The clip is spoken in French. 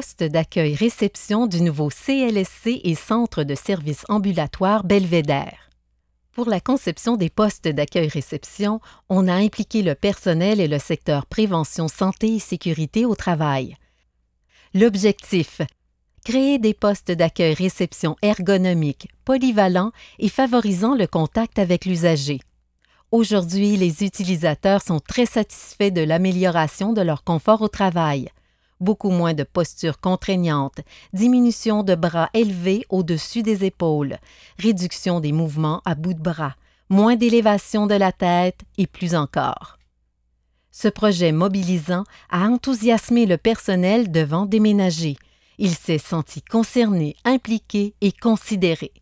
poste d'accueil réception du nouveau CLSC et Centre de services ambulatoires Belvédère. Pour la conception des postes d'accueil réception, on a impliqué le personnel et le secteur prévention santé et sécurité au travail. L'objectif Créer des postes d'accueil réception ergonomiques, polyvalents et favorisant le contact avec l'usager. Aujourd'hui, les utilisateurs sont très satisfaits de l'amélioration de leur confort au travail beaucoup moins de postures contraignantes, diminution de bras élevés au-dessus des épaules, réduction des mouvements à bout de bras, moins d'élévation de la tête et plus encore. Ce projet mobilisant a enthousiasmé le personnel devant déménager. Il s'est senti concerné, impliqué et considéré.